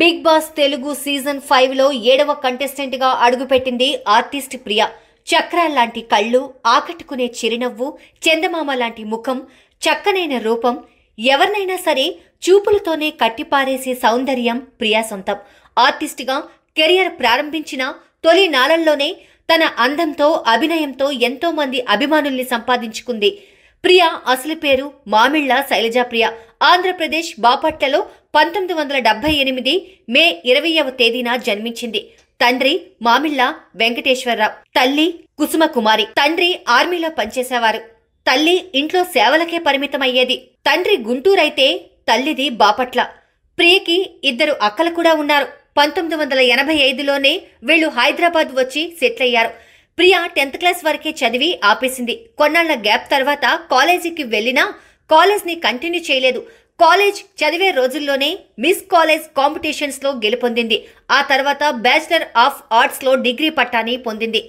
big Boss Telugu season five లో ఏడవ contestant గా అడుగుపెట్టింది ఆర్టిస్ట్ ప్రియా చక్రాల్ లాంటి కళ్ళు ఆకట్టుకునే చిరునవ్వు చందమామ లాంటి ముఖం చక్కనైన రూపం ఎవరినైనా సరే చూపులతోనే కట్టిపారేసే సౌందర్యం ప్రియా సొంతం ఆర్టిస్ట్గా కెరియర్ ప్రారంభించిన తొలి నాళల్లోనే తన అందంతో అభినయంతో ఎంతో మంది అభిమానుల్ని సంపాదించుకుంది ప్రియా అసలు పేరు మామిళ్ళ శైలజ ప్రియ ఆంధ్రప్రదేశ్ బాపట్లలో పంతొమ్మిది వందల డెబ్బై ఎనిమిది మే ఇరవయవ తేదీన జన్మించింది తండ్రి మామిళ్ళ వెంకటేశ్వరరావు తల్లి కుసుమ కుమారి తండ్రి ఆర్మీలో పనిచేసేవారు తల్లి ఇంట్లో సేవలకే పరిమితమయ్యేది తండ్రి గుంటూరైతే తల్లిది బాపట్ల ప్రియకి ఇద్దరు అక్కలు కూడా ఉన్నారు పంతొమ్మిది వందల ఎనభై ఐదులోనే వీళ్ళు హైదరాబాద్ వచ్చి సెటిల్ అయ్యారు ప్రియా టెన్త్ క్లాస్ వరకే చదివి ఆపేసింది కొన్నాళ్ల గ్యాప్ తర్వాత కాలేజీకి వెళ్లినా కాలేజ్ని కంటిన్యూ చేయలేదు కాలేజ్ చదివే రోజుల్లోనే మిస్ కాలేజ్ కాంపిటీషన్స్లో గెలుపొందింది ఆ తర్వాత బ్యాచిలర్ ఆఫ్ ఆర్ట్స్లో డిగ్రీ పట్టాని పొందింది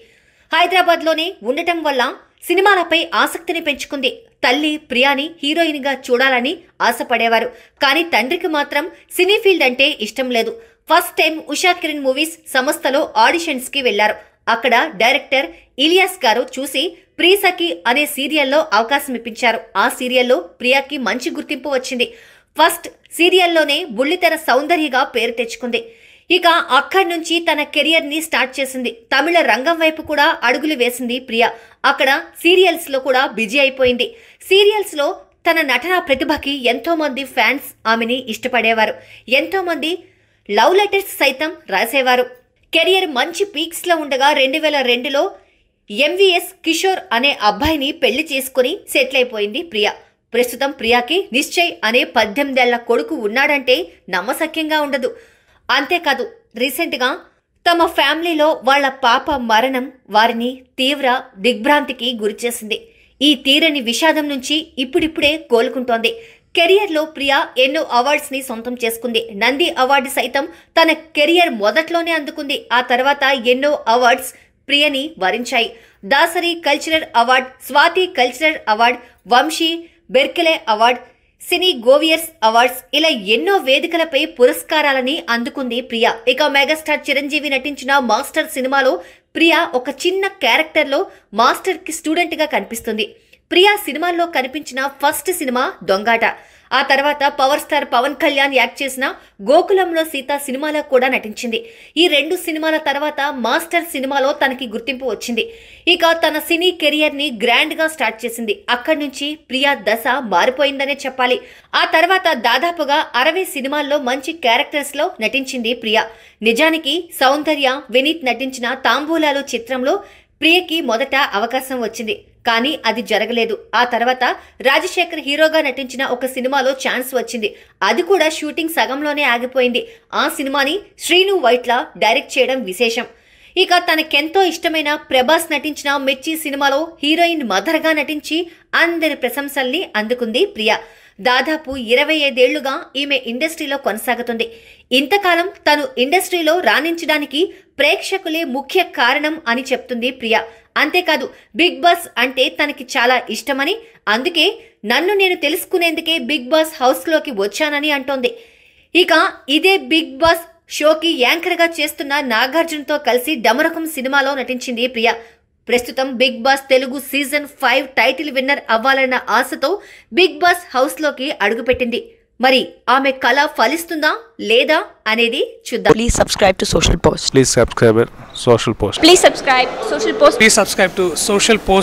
హైదరాబాద్లోనే ఉండటం వల్ల సినిమాలపై ఆసక్తిని పెంచుకుంది తల్లి ప్రియాని హీరోయిన్గా చూడాలని ఆశపడేవారు కానీ తండ్రికి మాత్రం సినీ ఫీల్డ్ అంటే ఇష్టం లేదు first time Usha Kiran movies సంస్థలో ఆడిషన్స్కి వెళ్లారు అక్కడ డైరెక్టర్ ఇలియాస్ గారు చూసి ప్రీసకి అనే సీరియల్లో అవకాశం ఇప్పించారు ఆ సీరియల్లో ప్రియాకి మంచి గుర్తింపు వచ్చింది ఫస్ట్ సీరియల్లోనే బుల్లితెర సౌందర్యగా పేరు తెచ్చుకుంది ఇక అక్కడి నుంచి తన కెరియర్ని స్టార్ట్ చేసింది తమిళ రంగం వైపు కూడా అడుగులు వేసింది ప్రియా అక్కడ సీరియల్స్లో కూడా బిజీ అయిపోయింది సీరియల్స్లో తన నటన ప్రతిభకి ఎంతోమంది ఫ్యాన్స్ ఆమెని ఇష్టపడేవారు ఎంతోమంది లవ్ లెటర్స్ సైతం రాసేవారు కెరియర్ మంచి పీక్స్లో ఉండగా రెండు వేల రెండులో ఎంవిఎస్ కిషోర్ అనే అబ్బాయిని పెళ్లి చేసుకుని సెటిల్ అయిపోయింది ప్రియా ప్రస్తుతం ప్రియాకి నిశ్చయ్ అనే పద్దెనిమిదేళ్ల కొడుకు ఉన్నాడంటే నమ్మసక్యంగా ఉండదు అంతేకాదు రీసెంట్గా తమ ఫ్యామిలీలో వాళ్ల పాప మరణం వారిని తీవ్ర దిగ్భ్రాంతికి గురిచేసింది ఈ తీరని విషాదం నుంచి ఇప్పుడిప్పుడే కోలుకుంటోంది కెరియర్లో ప్రియా ఎన్నో అవార్డ్స్ని సొంతం చేసుకుంది నంది అవార్డు సైతం తన కెరియర్ మొదట్లోనే అందుకుంది ఆ తర్వాత ఎన్నో అవార్డ్స్ ప్రియని వరించాయి Dasari cultural award Swathi cultural award Vamsi Berkeley award cine goers awards ఇలా ఎన్నో వేదికలపై పురస్కారాలని అందుకుంది ప్రియా ఇక మెగాస్టార్ చిరంజీవి నటించిన మాస్టర్ సినిమాలో ప్రియా ఒక చిన్న క్యారెక్టర్లో మాస్టర్కి స్టూడెంట్గా కనిపిస్తుంది ప్రియా సినిమాల్లో కనిపించిన ఫస్ట్ సినిమా దొంగాట ఆ తర్వాత power star Pawan Kalyan act చేసిన గోకులంలో సీత సినిమాలో కూడా నటించింది ఈ రెండు సినిమాల తర్వాత మాస్టర్ సినిమాలో తనకి గుర్తింపు వచ్చింది ఇక తన సినీ కెరియర్ ని గ్రాండ్ గా స్టార్ట్ చేసింది అక్కడి నుంచి ప్రియా దశ మారిపోయిందనే చెప్పాలి ఆ తర్వాత దాదాపుగా అరవై సినిమాల్లో మంచి క్యారెక్టర్స్ లో నటించింది ప్రియా నిజానికి సౌందర్య వినీత్ నటించిన తాంబూలాలు చిత్రంలో ప్రియకి మొదట అవకాశం వచ్చింది కానీ అది జరగలేదు ఆ తర్వాత రాజశేఖర్ హీరోగా నటించిన ఒక సినిమాలో ఛాన్స్ వచ్చింది అది కూడా షూటింగ్ సగంలోనే ఆగిపోయింది ఆ సినిమాని శ్రీను వైట్ల డైరెక్ట్ చేయడం విశేషం ఇక తనకెంతో ఇష్టమైన ప్రభాస్ నటించిన మిర్చి సినిమాలో హీరోయిన్ మదర్గా నటించి అందరి ప్రశంసల్ని అందుకుంది ప్రియా దాదాపు ఇరవై ఐదేళ్లుగా ఈమె ఇండస్ట్రీలో కొనసాగుతుంది ఇంతకాలం తను ఇండస్ట్రీలో రాణించడానికి ప్రేక్షకులే ముఖ్య కారణం అని చెప్తుంది ప్రియా అంతేకాదు బిగ్ బాస్ అంటే తనకి చాలా ఇష్టమని అందుకే నన్ను నేను తెలుసుకునేందుకే బిగ్ బాస్ హౌస్లోకి వచ్చానని అంటోంది ఇక ఇదే బిగ్ బాస్ షోకి యాంకర్గా చేస్తున్న నాగార్జునతో కలిసి డమరకం సినిమాలో నటించింది ప్రియా ప్రస్తుతం Bigg Boss Telugu season five title winner అవ్వాలన్న ఆశతో బిగ్ బాస్ హౌస్లోకి అడుగుపెట్టింది మరి ఆమె కళ ఫలిస్తుందా లేదా అనేది చూద్దాం please subscribe to social post please subscribe social post please subscribe social post please subscribe to social post